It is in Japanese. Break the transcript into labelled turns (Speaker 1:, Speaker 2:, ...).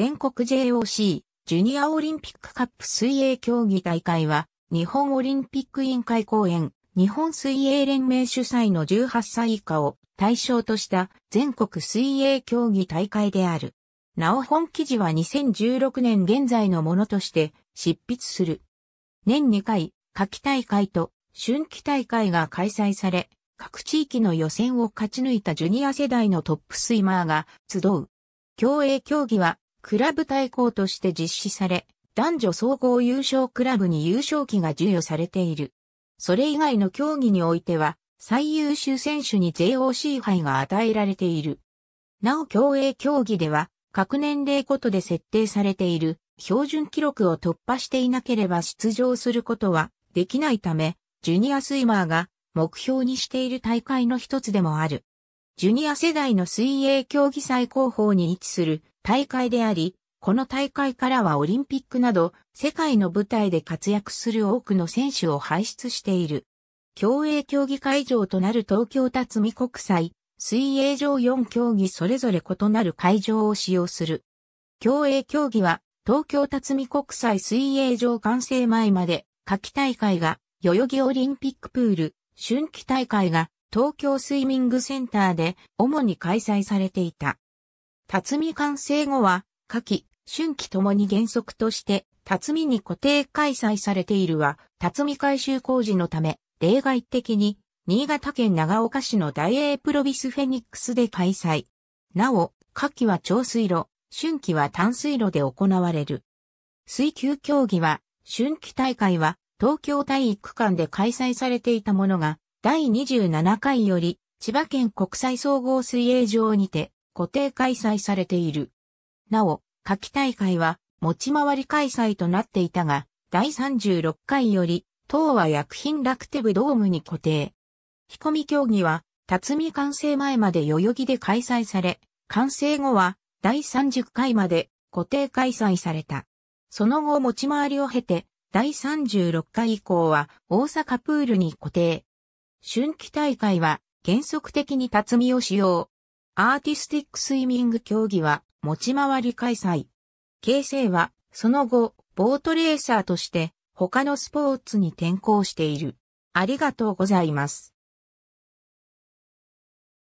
Speaker 1: 全国 JOC、ジュニアオリンピックカップ水泳競技大会は、日本オリンピック委員会公演、日本水泳連盟主催の18歳以下を対象とした全国水泳競技大会である。なお本記事は2016年現在のものとして執筆する。年2回、夏季大会と春季大会が開催され、各地域の予選を勝ち抜いたジュニア世代のトップスイマーが集う。競泳競技はクラブ対抗として実施され、男女総合優勝クラブに優勝旗が授与されている。それ以外の競技においては、最優秀選手に JOC 杯が与えられている。なお競泳競技では、各年齢ごとで設定されている標準記録を突破していなければ出場することはできないため、ジュニアスイマーが目標にしている大会の一つでもある。ジュニア世代の水泳競技最高峰に位置する大会であり、この大会からはオリンピックなど世界の舞台で活躍する多くの選手を輩出している。競泳競技会場となる東京辰巳国際、水泳場4競技それぞれ異なる会場を使用する。競泳競技は東京辰巳国際水泳場完成前まで、夏季大会が代々木オリンピックプール、春季大会が東京スイミングセンターで主に開催されていた。辰巳完成後は、夏季、春季ともに原則として、辰巳に固定開催されているは、辰巳改修工事のため、例外的に、新潟県長岡市の大英プロビスフェニックスで開催。なお、夏季は長水路、春季は淡水路で行われる。水球競技は、春季大会は、東京体育館で開催されていたものが、第27回より、千葉県国際総合水泳場にて、固定開催されている。なお、夏季大会は持ち回り開催となっていたが、第36回より、当は薬品ラクテブドームに固定。引込み競技は、辰巳完成前まで代々木で開催され、完成後は第30回まで固定開催された。その後持ち回りを経て、第36回以降は大阪プールに固定。春季大会は原則的に辰巳を使用。アーティスティックスイミング競技は持ち回り開催。形成はその後、ボートレーサーとして他のスポーツに転向している。ありがとうございます。